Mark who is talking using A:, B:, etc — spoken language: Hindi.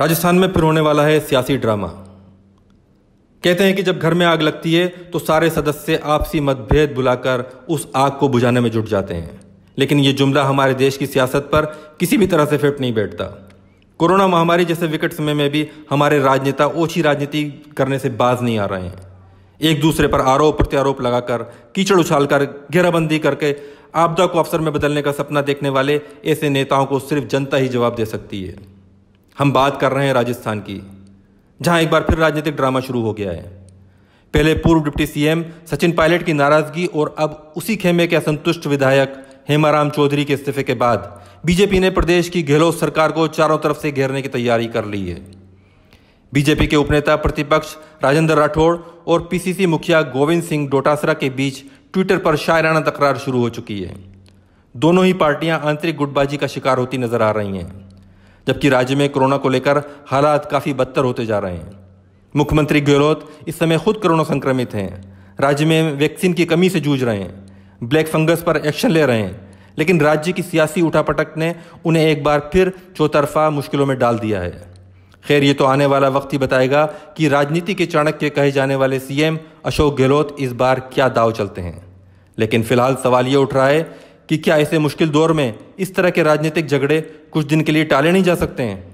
A: राजस्थान में फिर होने वाला है सियासी ड्रामा कहते हैं कि जब घर में आग लगती है तो सारे सदस्य आपसी मतभेद बुलाकर उस आग को बुझाने में जुट जाते हैं लेकिन ये जुमला हमारे देश की सियासत पर किसी भी तरह से फिट नहीं बैठता कोरोना महामारी जैसे विकट समय में भी हमारे राजनेता ओछी राजनीति करने से बाज नहीं आ रहे हैं एक दूसरे पर आरोप प्रत्यारोप लगाकर कीचड़ उछालकर घेराबंदी करके आपदा को अवसर में बदलने का सपना देखने वाले ऐसे नेताओं को सिर्फ जनता ही जवाब दे सकती है हम बात कर रहे हैं राजस्थान की जहां एक बार फिर राजनीतिक ड्रामा शुरू हो गया है पहले पूर्व डिप्टी सीएम सचिन पायलट की नाराजगी और अब उसी खेमे के असंतुष्ट विधायक हेमाराम चौधरी के इस्तीफे के बाद बीजेपी ने प्रदेश की गहलोत सरकार को चारों तरफ से घेरने की तैयारी कर ली है बीजेपी के उपनेता प्रतिपक्ष राजेंद्र राठौड़ और पीसीसी मुखिया गोविंद सिंह डोटासरा के बीच ट्विटर पर शायराना तकरार शुरू हो चुकी है दोनों ही पार्टियां आंतरिक गुटबाजी का शिकार होती नजर आ रही हैं जबकि राज्य में कोरोना को लेकर हालात काफ़ी बदतर होते जा रहे हैं मुख्यमंत्री गहलोत इस समय खुद कोरोना संक्रमित हैं राज्य में वैक्सीन की कमी से जूझ रहे हैं ब्लैक फंगस पर एक्शन ले रहे हैं लेकिन राज्य की सियासी उठापटक ने उन्हें एक बार फिर चौतरफा मुश्किलों में डाल दिया है खैर ये तो आने वाला वक्त ही बताएगा कि राजनीति के चाणक्य कहे जाने वाले सीएम अशोक गहलोत इस बार क्या दाव चलते हैं लेकिन फिलहाल सवाल ये उठ रहा है कि क्या ऐसे मुश्किल दौर में इस तरह के राजनीतिक झगड़े कुछ दिन के लिए टाले नहीं जा सकते हैं